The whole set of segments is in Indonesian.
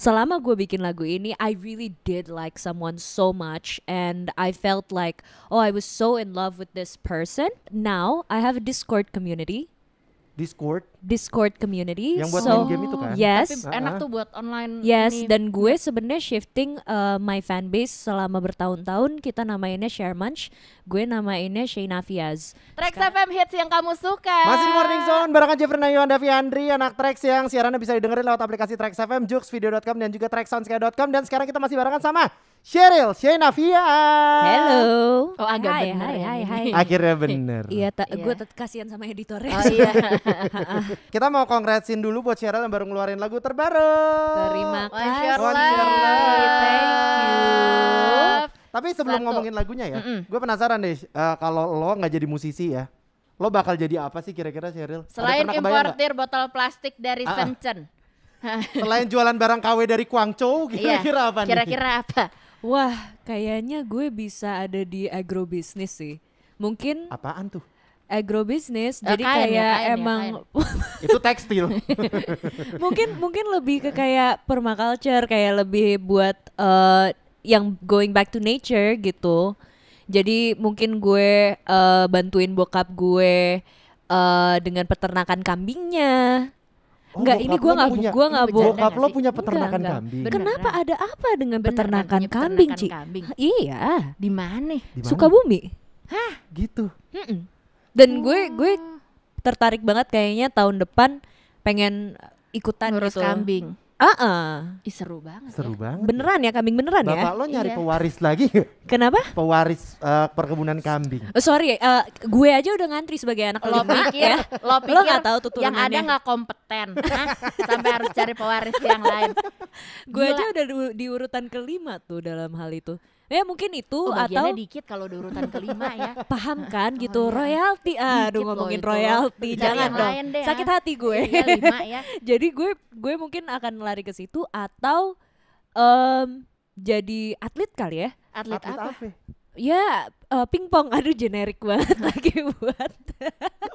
selama gue bikin lagu ini I really did like someone so much and I felt like oh I was so in love with this person. Now I have a Discord community Discord. Discord community. Yang buat so, main game itu kan? Yes. Tapi enak tuh buat online. Yes. Ini. Dan gue sebenarnya shifting uh, my fan base selama bertahun-tahun kita namainnya Share Munch. Gue namainnya Shayna Fiaz. Trax FM hits yang kamu suka. Masih di Morning Zone barengan Jeffrey Nayu Davi Andri anak Trax yang siarannya bisa didengerin lewat aplikasi Trax FM, Jux, Video.com dan juga Soundscape.com dan sekarang kita masih barengan sama Cheryl Shenavia. Hello. Oh agak hai, bener hai, ya. Hai, hai. Akhirnya bener. iya, ta- yeah. gue kasihan sama editornya. Oh, iya. Kita mau kongresin dulu buat Cheryl yang baru ngeluarin lagu terbaru. Terima kasih. Thank you. Tapi sebelum Satu. ngomongin lagunya ya, mm -mm. gue penasaran deh uh, kalau lo nggak jadi musisi ya, lo bakal jadi apa sih kira-kira Cheryl? Selain importir botol plastik dari uh Shenzhen. Selain jualan barang KW dari Guangzhou, iya. kira-kira iya, apa kira -kira nih? Kira-kira apa? Wah, kayaknya gue bisa ada di agrobisnis sih. Mungkin Apaan tuh? agrobisnis eh, jadi kain, ya, kayak kain, ya, emang itu tekstil mungkin mungkin lebih ke kayak permaculture kayak lebih buat uh, yang going back to nature gitu jadi mungkin gue uh, bantuin bokap gue uh, dengan peternakan kambingnya Oh, enggak, ini gue nggak gue nggak bohong. Bokap lo punya peternakan enggak, kambing. Beneran. Kenapa ada apa dengan Beneran peternakan, kambing, Ci? Kambing. Iya. Di mana? Sukabumi. Hah? Gitu. Mm -mm. Dan gue gue oh. tertarik banget kayaknya tahun depan pengen ikutan Ngurus gitu. kambing. Uh -uh. Ih, seru banget. Seru ya. banget. Beneran ya kambing beneran Bapak ya. Bapak lo nyari iya. pewaris lagi. Kenapa? Pewaris uh, perkebunan kambing. Oh, sorry, uh, gue aja udah ngantri sebagai anak lo pikir, ya. Lo pikir lo gak tahu yang ada nggak kompeten, nah, sampai harus cari pewaris yang lain. Gue aja udah di, di urutan kelima tuh dalam hal itu ya mungkin itu oh, atau dikit kalau urutan kelima ya paham kan oh, gitu iya. royalti aduh dikit ngomongin royalti jangan dong deh, ya. sakit hati gue iya, lima, ya. jadi gue gue mungkin akan lari ke situ atau um, jadi atlet kali ya atlet, atlet apa, apa? ya uh, pingpong aduh generik banget lagi buat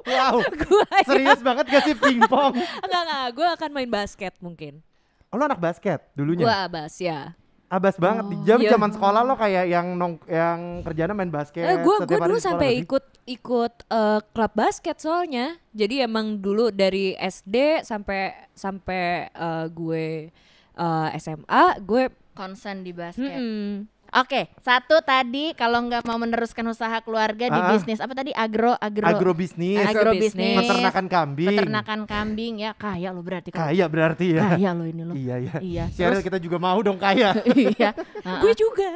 wow gua ya. serius ya. banget gak sih pingpong enggak enggak gue akan main basket mungkin oh lo anak basket dulunya gue abas ya Abas banget. Oh, Jam iya. zaman iya. sekolah lo kayak yang nong yang kerjanya main basket. Eh, gue gue dulu sampai ikut ikut uh, klub basket soalnya. Jadi emang dulu dari SD sampai sampai uh, gue uh, eh, SMA gue konsen di basket. -hmm. Oke, satu tadi kalau nggak mau meneruskan usaha keluarga di ah. bisnis apa tadi agro agro agro bisnis peternakan kambing peternakan kambing ya kaya lo berarti kaya, kaya berarti ya kaya lo ini lo iya iya iya Terus, kita juga mau dong kaya iya uh, gue juga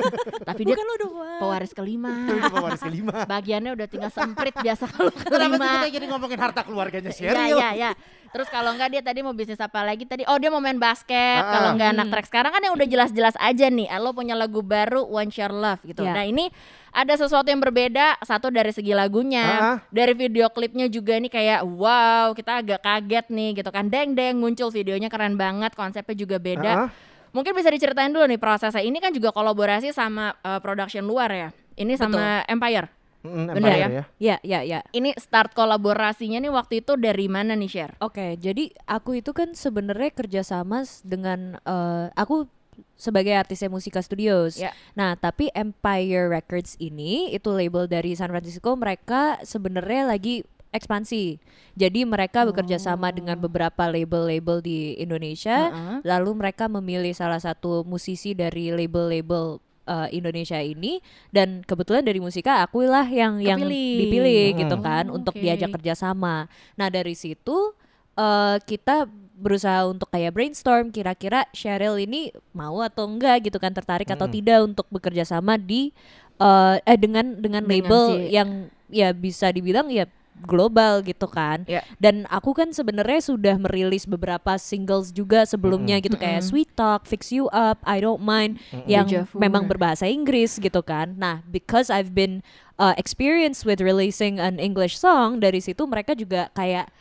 tapi dia kan lo doang pewaris kelima pewaris kelima bagiannya udah tinggal semprit biasa kalau kelima kenapa sih kita jadi ngomongin harta keluarganya Sheryl iya, iya iya ya Terus kalau enggak dia tadi mau bisnis apa lagi tadi? Oh, dia mau main basket. Ah, kalau enggak hmm. anak track sekarang kan yang udah jelas-jelas aja nih, ah, lo punya lagu baru One Your Love gitu. Yeah. Nah, ini ada sesuatu yang berbeda satu dari segi lagunya, ah, ah. dari video klipnya juga nih kayak wow, kita agak kaget nih gitu kan. Deng-deng muncul videonya keren banget, konsepnya juga beda. Ah, ah. Mungkin bisa diceritain dulu nih prosesnya. Ini kan juga kolaborasi sama uh, production luar ya. Ini sama Betul. Empire. Mm, Benar ya? ya? ya ya ya. Ini start kolaborasinya nih waktu itu dari mana nih, Share? Oke, okay, jadi aku itu kan sebenarnya kerjasama dengan uh, aku sebagai artisnya Musika Studios. Yeah. Nah, tapi Empire Records ini itu label dari San Francisco, mereka sebenarnya lagi ekspansi. Jadi mereka bekerja sama oh. dengan beberapa label-label di Indonesia, uh -huh. lalu mereka memilih salah satu musisi dari label-label uh, Indonesia ini dan kebetulan dari musika aku lah yang Kepilih. yang dipilih hmm. gitu kan oh, untuk okay. diajak kerjasama. Nah dari situ uh, kita berusaha untuk kayak brainstorm kira-kira Cheryl ini mau atau enggak gitu kan tertarik hmm. atau tidak untuk bekerja sama di uh, eh dengan dengan, dengan label si... yang ya bisa dibilang ya global gitu kan. Yeah. Dan aku kan sebenarnya sudah merilis beberapa singles juga sebelumnya mm gitu kayak mm -hmm. Sweet Talk, Fix You Up, I Don't Mind mm -hmm. yang memang ya. berbahasa Inggris gitu kan. Nah, because I've been uh, experience with releasing an English song dari situ mereka juga kayak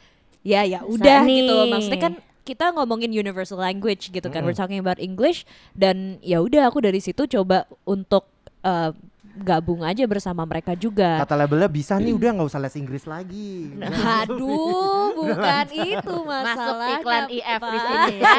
ya ya udah Sani. gitu. Maksudnya kan kita ngomongin universal language gitu kan. Mm -hmm. We're talking about English dan ya udah aku dari situ coba untuk uh, gabung aja bersama mereka juga. Kata labelnya bisa nih udah nggak usah les Inggris lagi. Aduh, bukan itu masalah. Masuk iklan IF di sini ya.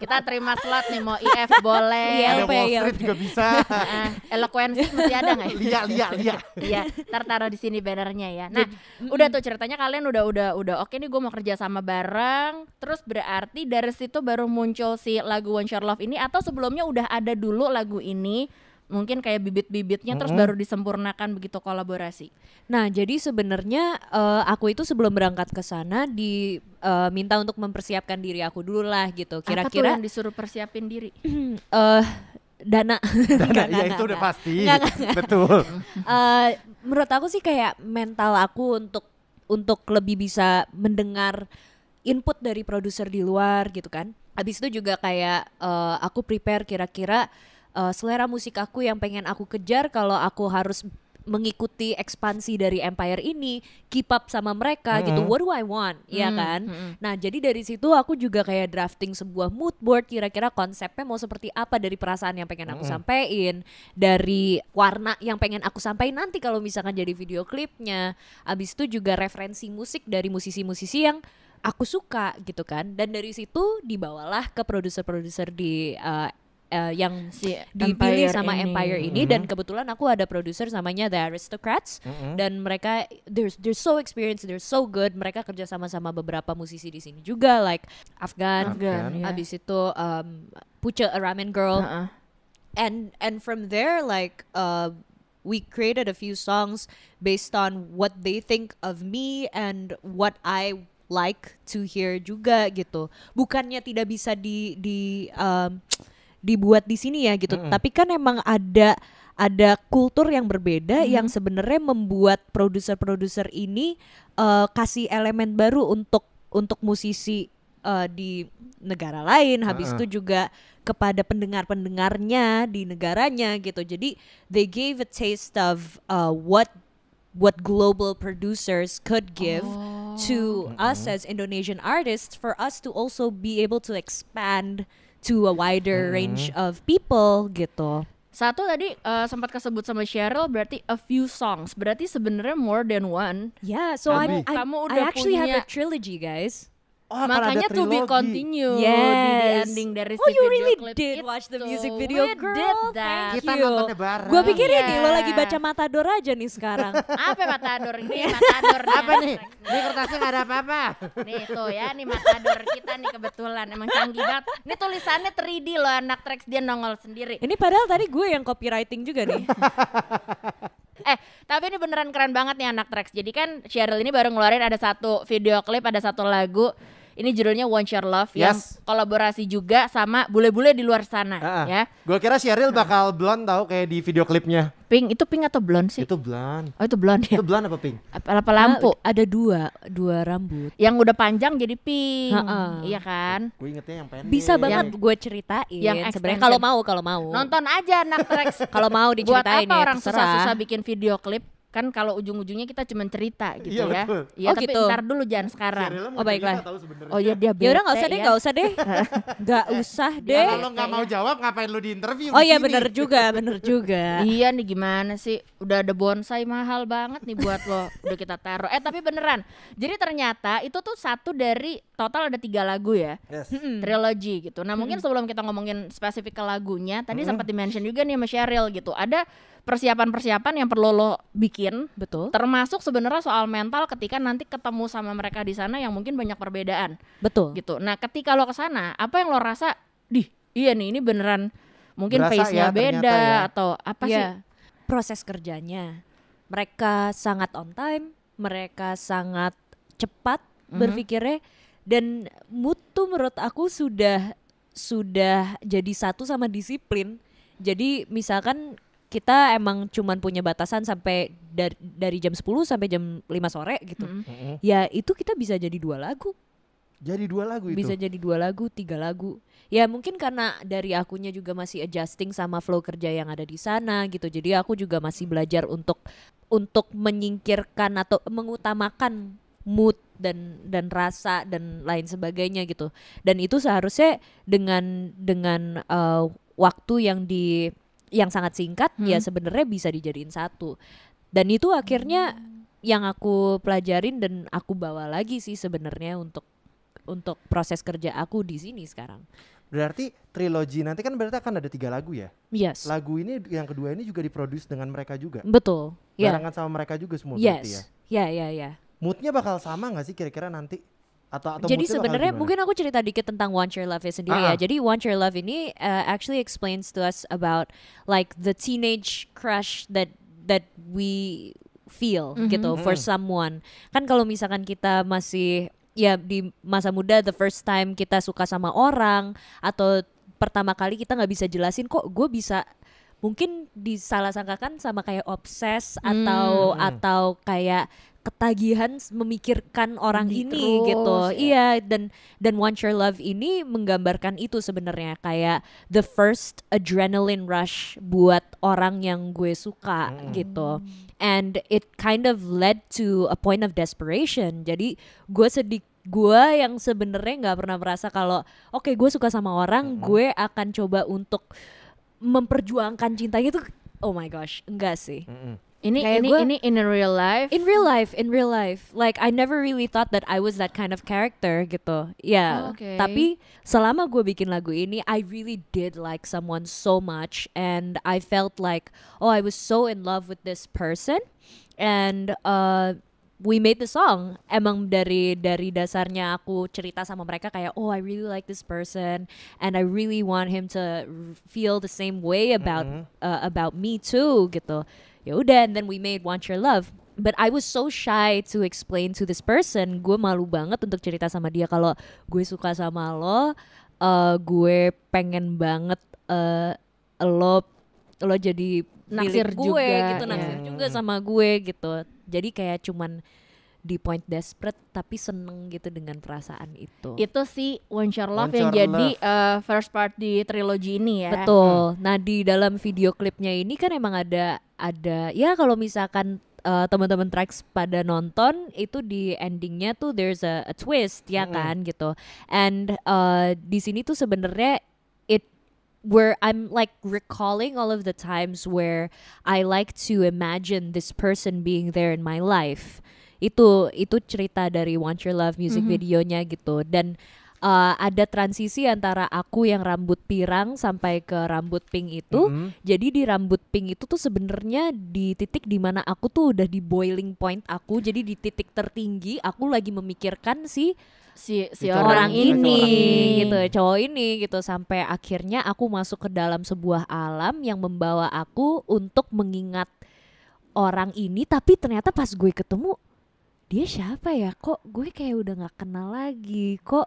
Kita terima slot nih mau IF boleh. Iya, ada Wall iya. Street juga bisa. Eh, eloquence masih ada nggak? Ya? Iya, iya, iya. Iya, ntar taruh di sini bannernya ya. Nah, udah tuh ceritanya kalian udah udah udah oke nih gue mau kerja sama bareng. Terus berarti dari situ baru muncul si lagu One Shot Love ini atau sebelumnya udah ada dulu lagu ini mungkin kayak bibit-bibitnya terus baru disempurnakan begitu kolaborasi. Nah, jadi sebenarnya uh, aku itu sebelum berangkat ke sana di uh, minta untuk mempersiapkan diri aku dulu lah gitu. Kira-kira yang disuruh persiapin diri? uh, dana. Dana, gak, ya gak, itu gak, udah pasti. gak, gak. Betul. uh, menurut aku sih kayak mental aku untuk untuk lebih bisa mendengar input dari produser di luar gitu kan. Habis itu juga kayak uh, aku prepare kira-kira uh, selera musik aku yang pengen aku kejar kalau aku harus mengikuti ekspansi dari empire ini keep up sama mereka -hmm. gitu what do I want mm -hmm. ya kan -hmm. nah jadi dari situ aku juga kayak drafting sebuah mood board kira-kira konsepnya mau seperti apa dari perasaan yang pengen aku mm -hmm. sampaikan dari warna yang pengen aku sampaikan nanti kalau misalkan jadi video klipnya abis itu juga referensi musik dari musisi-musisi yang aku suka gitu kan dan dari situ dibawalah ke produser-produser di uh, uh, yang si dipilih Empire sama ini. Empire ini mm -hmm. dan mm-hmm. kebetulan aku ada produser namanya The Aristocrats mm -hmm. dan mereka they're they're so experienced, they're so good. Mereka kerja sama sama beberapa musisi di sini juga like Afghan yeah. abis itu um, Puce a Ramen Girl. Uh -uh. And and from there like uh, we created a few songs based on what they think of me and what I like to hear juga gitu. Bukannya tidak bisa di di um, dibuat di sini ya gitu. Mm -hmm. Tapi kan emang ada ada kultur yang berbeda mm -hmm. yang sebenarnya membuat produser-produser ini uh, kasih elemen baru untuk untuk musisi uh, di negara lain habis mm -hmm. itu juga kepada pendengar-pendengarnya di negaranya gitu. Jadi they gave a taste of uh, what what global producers could give oh. to mm -hmm. us as Indonesian artists for us to also be able to expand to a wider hmm. range of people gitu. Satu tadi uh, sempat kesebut sama Cheryl berarti a few songs. Berarti sebenarnya more than one. Yeah, so kamu, I'm, I'm, kamu udah I actually punya, have a trilogy, guys. Oh, Makanya to be continued yes. di ending dari si Oh, you really did itu. watch the music video, We girl. Did that. Kita you. nontonnya Gue pikir yeah. ini lo lagi baca Matador aja nih sekarang. apa Matador ini? Iya. Matador apa nih? Ini kertasnya gak ada apa-apa. Nih tuh ya, nih Matador kita nih kebetulan emang canggih banget. Ini tulisannya 3D loh, anak tracks dia nongol sendiri. Ini padahal tadi gue yang copywriting juga nih. Eh, tapi ini beneran keren banget nih anak tracks. Jadi kan Cheryl ini baru ngeluarin ada satu video klip, ada satu lagu ini judulnya One Share Love yes. yang kolaborasi juga sama bule-bule di luar sana uh -uh. ya. Gue kira Sheryl bakal blonde tau kayak di video klipnya. Pink itu pink atau blonde sih? Itu blonde. Oh itu blonde ya. Itu blonde apa pink? Apa, apa lampu? Nah, ada dua, dua rambut. Yang udah panjang jadi pink. Uh -uh. Iya kan? Gue ingetnya yang pendek. Bisa banget gue ceritain. Yang sebenarnya kalau mau kalau mau. Nonton aja anak Rex. kalau mau diceritain Buat apa ya, orang susah-susah bikin video klip? kan kalau ujung-ujungnya kita cuma cerita iya, gitu iya, ya. Betul. Ya oh, tapi gitu. ntar dulu jangan sekarang. Oh baiklah. Oh iya dia ya bete. Yaudah ya. nggak usah deh, enggak usah deh. gak usah deh. Kalau nggak mau jawab ngapain lu di interview? Oh iya bener juga, bener juga. iya nih gimana sih? Udah ada bonsai mahal banget nih buat lo. Udah kita taruh. Eh tapi beneran. Jadi ternyata itu tuh satu dari total ada tiga lagu ya yes. hmm, trilogy gitu nah hmm. mungkin sebelum kita ngomongin spesifik ke lagunya tadi hmm. sempat dimention juga nih sama Cheryl gitu ada persiapan-persiapan yang perlu lo bikin betul termasuk sebenarnya soal mental ketika nanti ketemu sama mereka di sana yang mungkin banyak perbedaan betul gitu nah ketika lo ke sana apa yang lo rasa Di, iya nih ini beneran mungkin pace-nya ya, beda ya. atau apa yeah. sih proses kerjanya mereka sangat on time mereka sangat cepat mm -hmm. berpikirnya dan mood tuh menurut aku sudah sudah jadi satu sama disiplin jadi misalkan kita emang cuman punya batasan sampai dari dari jam 10 sampai jam 5 sore gitu. Mm -hmm. Ya itu kita bisa jadi dua lagu. Jadi dua lagu itu. Bisa jadi dua lagu, tiga lagu. Ya mungkin karena dari akunya juga masih adjusting sama flow kerja yang ada di sana gitu. Jadi aku juga masih belajar untuk untuk menyingkirkan atau mengutamakan mood dan dan rasa dan lain sebagainya gitu dan itu seharusnya dengan dengan uh, waktu yang di yang sangat singkat ya hmm. ya sebenarnya bisa dijadiin satu dan itu akhirnya hmm. yang aku pelajarin dan aku bawa lagi sih sebenarnya untuk untuk proses kerja aku di sini sekarang Berarti trilogi nanti kan berarti akan ada tiga lagu ya? Yes. Lagu ini yang kedua ini juga diproduksi dengan mereka juga. Betul. Ya. Barengan yeah. sama mereka juga semua yes. berarti ya. ya yeah, iya, yeah, iya. Yeah moodnya bakal sama gak sih kira-kira nanti atau, atau jadi sebenarnya mungkin aku cerita dikit tentang One Your Love sendiri ya. ah. ya. Jadi One Your Love ini uh, actually explains to us about like the teenage crush that that we feel mm -hmm. gitu for someone. Kan kalau misalkan kita masih ya di masa muda the first time kita suka sama orang atau pertama kali kita nggak bisa jelasin kok gue bisa mungkin disalah sangkakan sama kayak obses atau hmm. atau kayak ketagihan memikirkan orang Di ini terus, gitu. Ya. Iya dan dan Once Your Love ini menggambarkan itu sebenarnya kayak the first adrenaline rush buat orang yang gue suka hmm. gitu. And it kind of led to a point of desperation. Jadi gue sedih gue yang sebenarnya nggak pernah merasa kalau oke okay, gue suka sama orang hmm. gue akan coba untuk memperjuangkan cintanya itu oh my gosh enggak sih hmm ini kayak ini gua, ini in real life. In real life, in real life. Like I never really thought that I was that kind of character gitu. Ya. Yeah. Oh, okay. Tapi selama gue bikin lagu ini, I really did like someone so much and I felt like oh I was so in love with this person and uh we made the song emang dari dari dasarnya aku cerita sama mereka kayak oh I really like this person and I really want him to feel the same way about mm -hmm. uh, about me too gitu ya udah and then we made Want Your Love but I was so shy to explain to this person gue malu banget untuk cerita sama dia kalau gue suka sama lo uh, gue pengen banget uh, lo lo jadi naksir gue gitu naksir yeah. juga sama gue gitu jadi kayak cuman di point desperate tapi seneng gitu dengan perasaan itu. Itu sih one Your Love One yang jadi love. Uh, first part di trilogi ini ya. Betul. Hmm. Nah, di dalam video klipnya ini kan emang ada ada ya kalau misalkan uh, teman-teman tracks pada nonton itu di endingnya tuh there's a, a twist ya hmm. kan gitu. And uh, di sini tuh sebenarnya where I'm like recalling all of the times where I like to imagine this person being there in my life itu itu cerita dari Want Your Love music mm-hmm. videonya gitu dan uh, ada transisi antara aku yang rambut pirang sampai ke rambut pink itu. Mm -hmm. Jadi di rambut pink itu tuh sebenarnya di titik dimana aku tuh udah di boiling point aku. Jadi di titik tertinggi aku lagi memikirkan si si si orang, orang ini, gitu hmm. cowok ini gitu sampai akhirnya aku masuk ke dalam sebuah alam yang membawa aku untuk mengingat orang ini tapi ternyata pas gue ketemu dia siapa ya kok gue kayak udah gak kenal lagi kok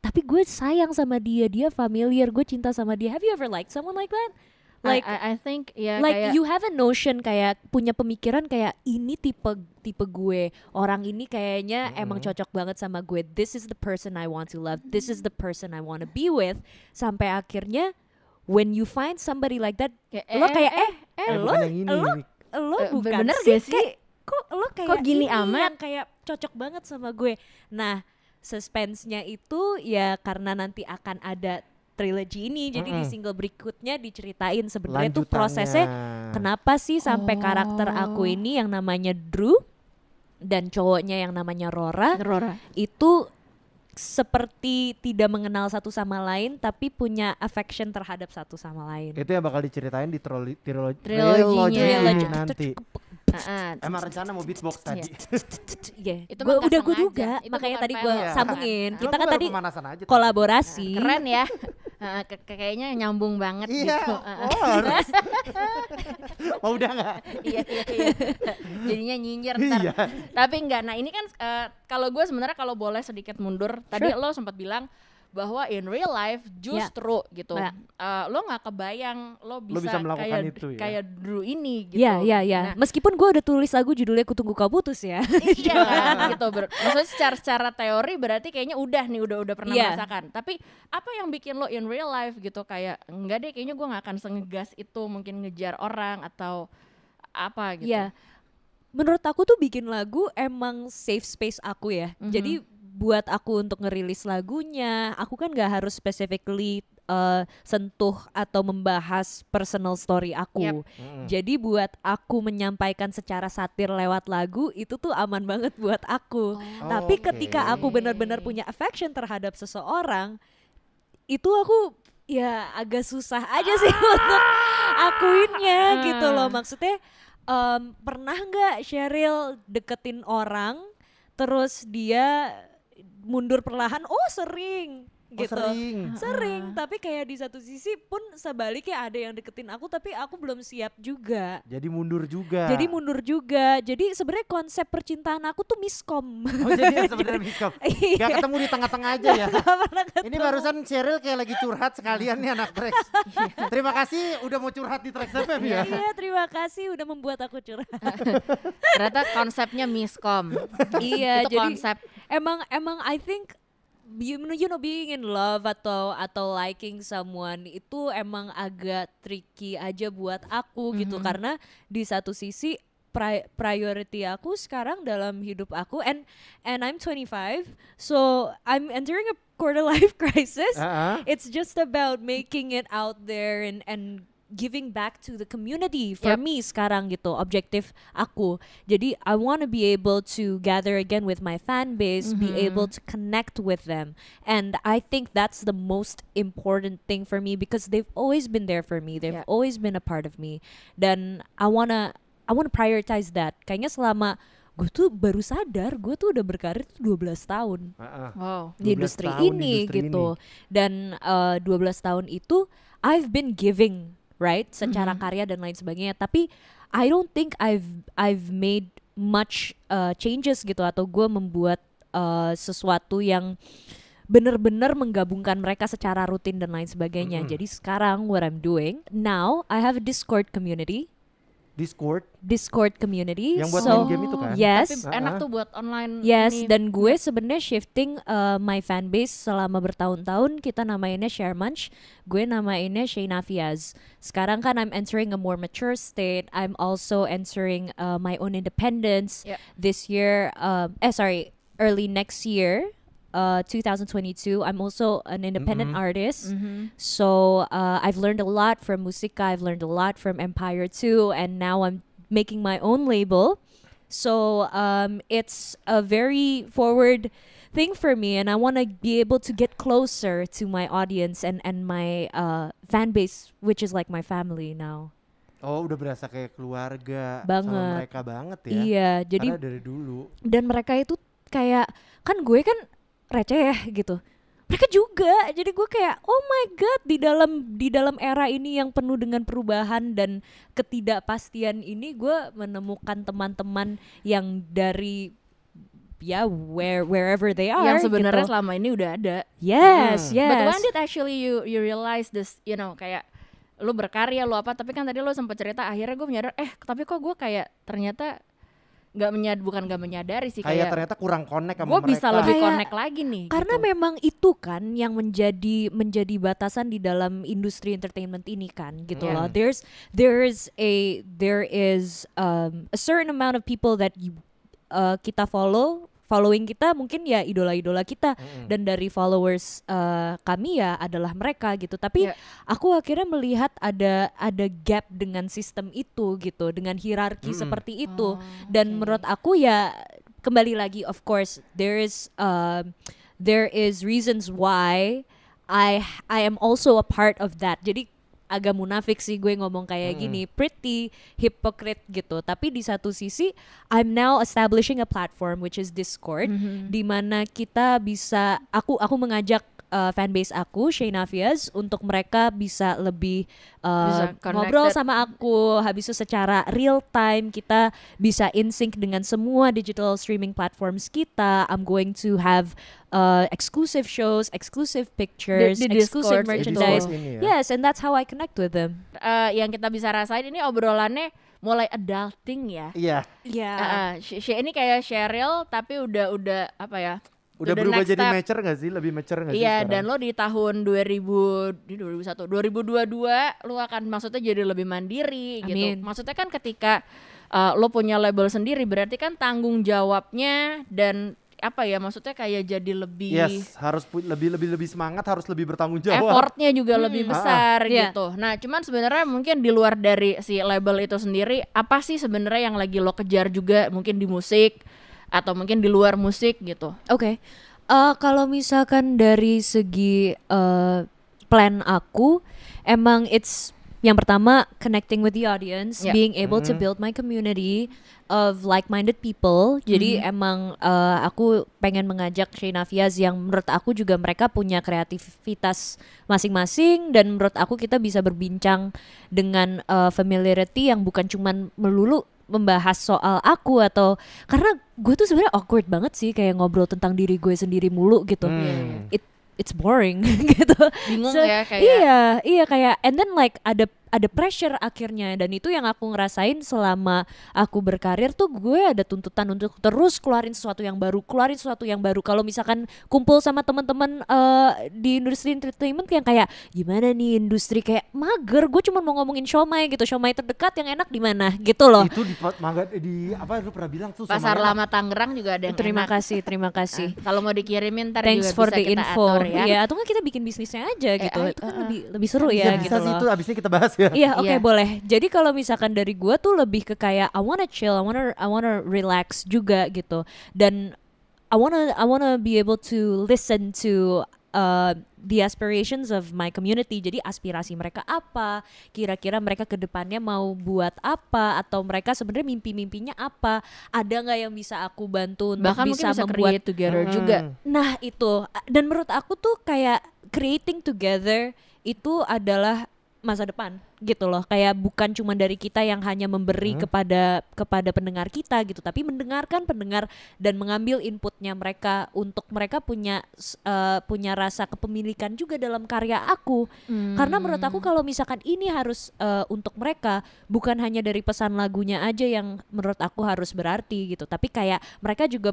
tapi gue sayang sama dia dia familiar gue cinta sama dia have you ever liked someone like that like I, I, I think yeah, like kayak, you have a notion kayak punya pemikiran kayak ini tipe tipe gue orang ini kayaknya mm-hmm. emang cocok banget sama gue this is the person I want to love this is the person I want to be with sampai akhirnya when you find somebody like that kayak, lo eh, kayak eh eh, eh, eh lo lo, lo eh, lo bukan bener sih, sih? kok lo kayak kok gini ini amat yang kayak cocok banget sama gue nah suspense-nya itu ya karena nanti akan ada trilogi ini. Jadi mm -hmm. di single berikutnya diceritain sebenarnya itu prosesnya kenapa sih sampai karakter aku oh. ini yang namanya Drew dan cowoknya yang namanya Rora, Rora. itu seperti tidak mengenal satu sama lain tapi punya affection terhadap satu sama lain. Itu yang bakal diceritain di trilogi trilogi nanti. Uh, Emang rencana mau beatbox iya. tadi. Iya. Yeah. Gua udah gue duga, makanya tadi gue sambungin. Kita kan tadi kolaborasi. Nah, keren ya. Uh, kayaknya nyambung banget iya, gitu. Uh, Mau udah nggak? iya, iya, iya. Jadinya nyinyir ntar. Iya. Tapi enggak. Nah ini kan uh, kalau gue sebenarnya kalau boleh sedikit mundur. Sure. Tadi lo sempat bilang bahwa in real life justru yeah. gitu Uh, lo nggak kebayang lo bisa, lo bisa melakukan kayak, itu ya? kayak dulu ini gitu. ya ya, ya. Nah, Meskipun gue udah tulis lagu judulnya ku tunggu kau putus ya. iya gitu. Ber maksudnya secara secara teori berarti kayaknya udah nih udah udah pernah yeah. merasakan. Tapi apa yang bikin lo in real life gitu kayak nggak deh kayaknya gue nggak akan sengegas itu mungkin ngejar orang atau apa gitu. ya Yeah menurut aku tuh bikin lagu emang safe space aku ya. Mm -hmm. Jadi buat aku untuk ngerilis lagunya aku kan gak harus specifically uh, sentuh atau membahas personal story aku. Yep. Hmm. Jadi buat aku menyampaikan secara satir lewat lagu itu tuh aman banget buat aku. Oh. Tapi okay. ketika aku benar-benar punya affection terhadap seseorang, itu aku ya agak susah aja sih ah. untuk akuinnya ah. gitu loh hmm. maksudnya. Um, pernah nggak Cheryl deketin orang terus dia mundur perlahan oh sering Oh, gitu sering sering tapi kayak di satu sisi pun sebaliknya ada yang deketin aku tapi aku belum siap juga jadi mundur juga jadi mundur juga jadi sebenarnya konsep percintaan aku tuh miskom oh jadi sebenarnya miskom iya. gak ketemu di tengah-tengah aja ya ini barusan Cheryl kayak lagi curhat sekalian nih anak Trax iya. terima kasih udah mau curhat di Trax FM ya iya terima kasih udah membuat aku curhat ternyata konsepnya miskom iya itu jadi konsep emang emang I think you know, you know being in love atau atau liking someone itu emang agak tricky aja buat aku mm -hmm. gitu mm-hmm. karena di satu sisi pri priority aku sekarang dalam hidup aku and and I'm 25 so I'm entering a quarter life crisis uh -huh. it's just about making it out there and and giving back to the community for yep. me sekarang gitu objektif aku jadi I want to be able to gather again with my fan base mm -hmm. be mm-hmm. able to connect with them and I think that's the most important thing for me because they've always been there for me they've yep. always been a part of me dan I wanna I wanna prioritize that kayaknya selama gue tuh baru sadar gue tuh udah berkarir tuh 12 tahun wow. di industri ini industri gitu ini. dan uh, eh, 12 tahun itu I've been giving right? Secara mm-hmm. karya dan lain sebagainya. Tapi I don't think I've I've made much uh, changes gitu atau gue membuat uh, sesuatu yang benar-benar menggabungkan mereka secara rutin dan lain sebagainya. Mm-hmm. Jadi sekarang what I'm doing now I have a Discord community Discord. Discord community. Yang buat so, main game itu kan? Yes. Tapi enak tuh buat online. Yes. Ini. Dan gue sebenarnya shifting uh, my fan base selama bertahun-tahun kita namainnya Share Munch. Gue namainnya Shayna Fiaz. Sekarang kan I'm entering a more mature state. I'm also entering uh, my own independence. Yeah. This year, uh, eh sorry, early next year 2022. Uh, I'm also an independent mm-hmm. artist, mm-hmm. so uh, I've learned a lot from Musica. I've learned a lot from Empire too, and now I'm making my own label. So um, it's a very forward thing for me, and I want to be able to get closer to my audience and and my uh, fan base, which is like my family now. Oh, udah berasa kayak keluarga banget. sama mereka banget ya. Iya, jadi Karena dari dulu. Dan mereka itu kayak kan gue kan receh ya, gitu mereka juga jadi gue kayak oh my god di dalam di dalam era ini yang penuh dengan perubahan dan ketidakpastian ini gue menemukan teman-teman yang dari ya where wherever they are yang sebenarnya gitu. selama ini udah ada yes hmm. yes but when did actually you you realize this you know kayak lu berkarya lu apa tapi kan tadi lu sempat cerita akhirnya gue menyadar eh tapi kok gue kayak ternyata nggak menyad bukan nggak menyadari sih kayak, kayak ternyata kurang connect sama gua mereka. bisa lebih kayak, connect lagi nih. Karena gitu. memang itu kan yang menjadi menjadi batasan di dalam industri entertainment ini kan gitu yeah. loh. There's there's a there is um, a certain amount of people that you, uh, kita follow following kita mungkin ya idola-idola kita mm. dan dari followers uh, kami ya adalah mereka gitu tapi yeah. aku akhirnya melihat ada ada gap dengan sistem itu gitu dengan hierarki mm. seperti itu oh, dan menurut aku ya kembali lagi of course there is uh, there is reasons why I I am also a part of that jadi agak munafik sih gue ngomong kayak hmm. gini pretty hypocrite gitu tapi di satu sisi I'm now establishing a platform which is Discord mm -hmm. di mana kita bisa aku aku mengajak uh, fanbase aku Shayna Fias untuk mereka bisa lebih uh, bisa ngobrol sama aku habis itu secara real time kita bisa in sync dengan semua digital streaming platforms kita I'm going to have uh, exclusive shows, exclusive pictures, di, di exclusive Discord, merchandise. Ya. Yes, and that's how I connect with them. Uh, yang kita bisa rasain ini obrolannya mulai adulting ya. Iya. Yeah. Yeah. Uh, ini kayak Cheryl tapi udah udah apa ya? udah berubah berubah jadi step. mature gak sih lebih mature gak iya, sih Iya dan lo di tahun 2000 di 2001 2022 lo akan maksudnya jadi lebih mandiri gitu. Amin. gitu maksudnya kan ketika uh, lo punya label sendiri berarti kan tanggung jawabnya dan apa ya maksudnya kayak jadi lebih yes harus lebih lebih lebih semangat harus lebih bertanggung jawab effortnya juga hmm. lebih ah. besar ah, gitu yeah. nah cuman sebenarnya mungkin di luar dari si label itu sendiri apa sih sebenarnya yang lagi lo kejar juga mungkin di musik atau mungkin di luar musik gitu. Oke. Okay. Uh, eh, kalau misalkan dari segi uh, plan aku emang it's yang pertama connecting with the audience, yeah. being able mm -hmm. to build my community of like-minded people. Jadi mm -hmm. emang uh, aku pengen mengajak Shayna Fiaz yang menurut aku juga mereka punya kreativitas masing-masing dan menurut aku kita bisa berbincang dengan uh, familiarity yang bukan cuman melulu membahas soal aku atau karena gue tuh sebenarnya awkward banget sih kayak ngobrol tentang diri gue sendiri mulu gitu. Hmm. Iya, iya. It, it's boring gitu. Bingung so, ya kayak. Iya, iya kayak and then like ada ada pressure akhirnya dan itu yang aku ngerasain selama aku berkarir tuh gue ada tuntutan untuk terus keluarin sesuatu yang baru keluarin sesuatu yang baru kalau misalkan kumpul sama teman-teman uh, di industri entertainment yang kayak gimana nih industri kayak mager gue cuma mau ngomongin shomai gitu shomai terdekat yang enak di mana gitu loh itu di eh, di apa lu pernah bilang tuh pasar lama Tangerang juga ada yang terima enak. kasih terima ah, kasih kalau mau dikirimin ntar thanks juga for bisa the info atur, ya. ya atau nggak kita bikin bisnisnya aja eh, gitu eh, itu kan uh, lebih lebih seru ya bisa gitu loh. itu abisnya kita bahas ya. Iya, iya. oke okay, yeah. boleh. Jadi kalau misalkan dari gue tuh lebih ke kayak I wanna chill, I wanna I wanna relax juga gitu. Dan I wanna I wanna be able to listen to uh, the aspirations of my community. Jadi aspirasi mereka apa? Kira-kira mereka kedepannya mau buat apa atau mereka sebenarnya mimpi-mimpinya apa? Ada nggak yang bisa aku bantu untuk Bahkan bisa, bisa membuat together hmm. juga. Nah, itu. Dan menurut aku tuh kayak creating together itu adalah masa depan gitu loh kayak bukan cuma dari kita yang hanya memberi hmm. kepada kepada pendengar kita gitu tapi mendengarkan pendengar dan mengambil inputnya mereka untuk mereka punya uh, punya rasa kepemilikan juga dalam karya aku hmm. karena menurut aku hmm. kalau misalkan ini harus uh, untuk mereka bukan hanya dari pesan lagunya aja yang menurut aku harus berarti gitu tapi kayak mereka juga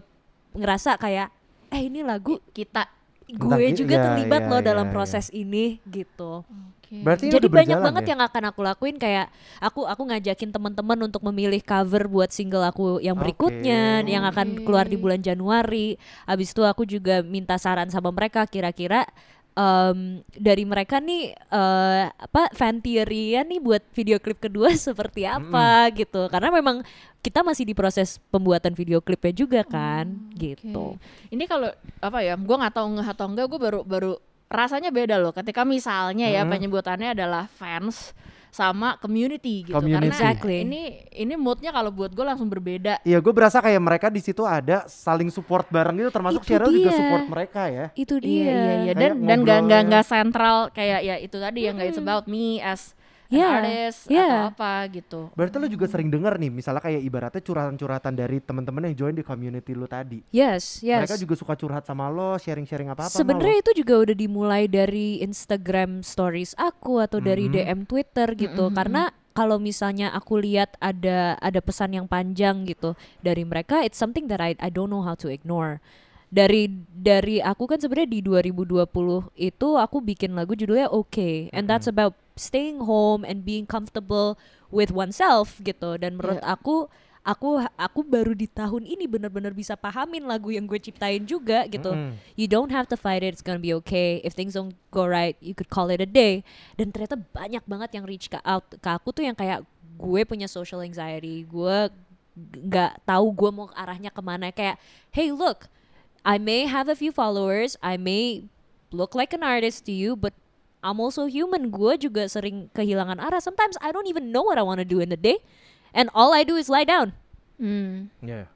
ngerasa kayak eh ini lagu kita gue juga iya, terlibat ya, loh ya, dalam iya, iya. proses ini gitu. Hmm. Okay. Berarti Jadi banyak banget ya? yang akan aku lakuin kayak aku aku ngajakin teman-teman untuk memilih cover buat single aku yang berikutnya okay. yang akan keluar di bulan Januari. Habis itu aku juga minta saran sama mereka kira-kira um, dari mereka nih uh, apa fan theory ya nih buat video klip kedua seperti apa mm. gitu karena memang kita masih di proses pembuatan video klipnya juga kan mm, gitu ini kalau apa ya gue nggak tahu nggak atau enggak gue baru baru rasanya beda loh ketika misalnya ya hmm. ya penyebutannya adalah fans sama community gitu community. karena exactly. ini ini moodnya kalau buat gue langsung berbeda. Iya gue berasa kayak mereka di situ ada saling support bareng gitu termasuk itu Cheryl dia. juga support mereka ya. Itu iya, dia. Iya iya, iya. dan dan nggak nggak nggak sentral kayak ya itu tadi hmm. yang gak it's about me as yeah. artis yeah. atau apa gitu. Berarti lo juga sering dengar nih, misalnya kayak ibaratnya curhatan-curhatan dari teman-teman yang join di community lo tadi. Yes, yes. Mereka juga suka curhat sama lo, sharing-sharing apa-apa. Sebenarnya itu juga udah dimulai dari Instagram stories aku atau dari mm -hmm. DM Twitter gitu, mm -hmm. karena kalau misalnya aku lihat ada ada pesan yang panjang gitu dari mereka, it's something that I I don't know how to ignore dari dari aku kan sebenarnya di 2020 itu aku bikin lagu judulnya Okay and that's about staying home and being comfortable with oneself gitu dan menurut yeah. aku aku aku baru di tahun ini benar-benar bisa pahamin lagu yang gue ciptain juga gitu. Mm -hmm. You don't have to fight it, it's gonna be okay. If things don't go right, you could call it a day. Dan ternyata banyak banget yang reach ke out ke aku tuh yang kayak gue punya social anxiety, gue nggak tahu gue mau arahnya kemana kayak hey look I may have a few followers, I may look like an artist to you, but I'm also human. Gue juga sering kehilangan arah. Sometimes I don't even know what I want to do in the day, and all I do is lie down. Mm. Yeah.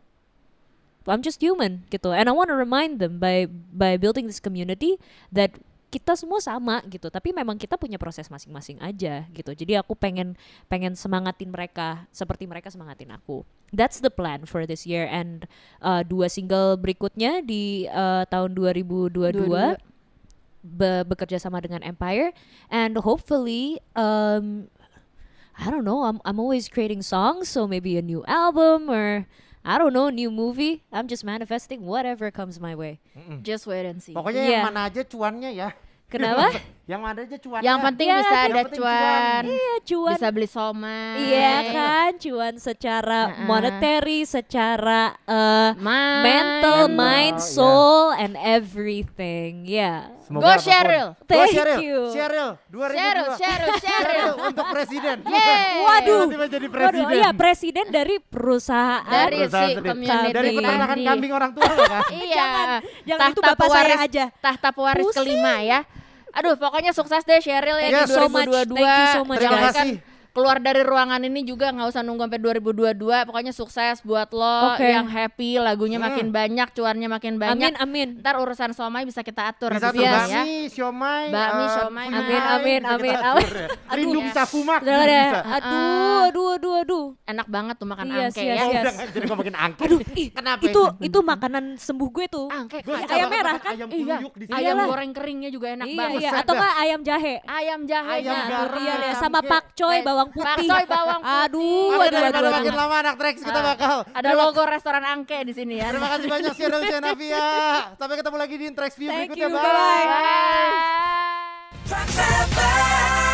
I'm just human gitu, and I want to remind them by by building this community that kita semua sama gitu tapi memang kita punya proses masing-masing aja gitu jadi aku pengen pengen semangatin mereka seperti mereka semangatin aku that's the plan for this year and uh, dua single berikutnya di uh, tahun 2022 22. be bekerja sama dengan Empire and hopefully um, I don't know I'm I'm always creating songs so maybe a new album or I don't know new movie I'm just manifesting whatever comes my way mm -mm. just wait and see pokoknya yeah. yang mana aja cuannya ya Kenapa? yang ada aja cuan. Yang penting ya, bisa ada penting cuan. cuan. Iya, cuan. Bisa beli somai. Iya kan, cuan secara uh -uh. monetary, secara uh, mind. mental, mind, oh, soul yeah. and everything. Ya. Yeah. Semoga Go Cheryl. Thank Go Cheryl. you. Cheryl 2002. Cheryl, Cheryl, Cheryl untuk presiden. Yeay. Waduh. Tiba jadi presiden. Waduh, iya, presiden dari perusahaan. Dari perusahaan si community. Dari peternakan kambing orang tua kan? Iya. iya. Jangan, jangan tahta itu Bapak puaris, saya aja. Tahta pewaris kelima ya. Aduh, pokoknya sukses deh Sheryl ya yes, iya, di 2022. So Thank you so much. Terima kasih keluar dari ruangan ini juga nggak usah nunggu sampai 2022 pokoknya sukses buat lo okay. yang happy lagunya hmm. makin banyak cuannya makin banyak amin amin ntar urusan somai bisa kita atur bisa ya bakmi ya siomay bakmi uh, eh, amin amin amin amin aduh ya. rindu bisa fumak aduh eh, aduh aduh aduh enak banget tuh makan yes, angke yes, ya yes. udah jadi ngomongin angke aduh kenapa itu ya? itu makanan sembuh gue tuh angke ayam merah kan ayam iya. sini ayam goreng keringnya juga enak iya, banget iya. atau enggak ayam jahe ayam jahe ayam nah, garam ya sama coy eh, bawa bawang putih. Pakcoy bawang putih. Aduh, aduh, aduh, aduh, aduh makin lama anak Trax kita ah. bakal. Ada logo restoran Angke di sini ya. Terima kasih banyak Sheryl Navia. Sampai ketemu lagi di Trax View berikutnya. Bye. Bye. Bye.